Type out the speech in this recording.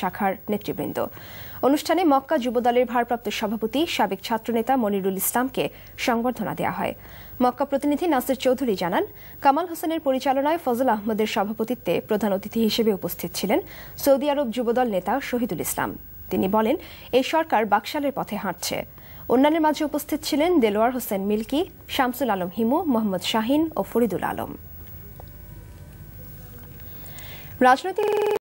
শাখার নেতৃবৃন্দ অনুষ্ঠানে মক্কা যুবদলের ভারপ্রাপ্ত সভাপতি সাবেক ছাত্রনেতা মনিরুল ইসলামকে সংবর্ধনা দেওয়া হয় মক্কা প্রতিনিধি নাসির চৌধুরী জানান কামাল হোসেনের পরিচালনায় ফজল আহমদের সভাপতিত্বে প্রধান অতিথি হিসেবে উপস্থিত ছিলেন সৌদি আরব যুবদল নেতা শহীদুল ইসলাম তিনি বলেন এই সরকার বাকশালের পথে হাঁটছে অন্যান্যের মাঝে উপস্থিত ছিলেন দেলোয়ার হোসেন মিল্কি শামসুল আলম হিমু মোহাম্মদ শাহিন ও ফরিদুল আলম রাজনৈতিক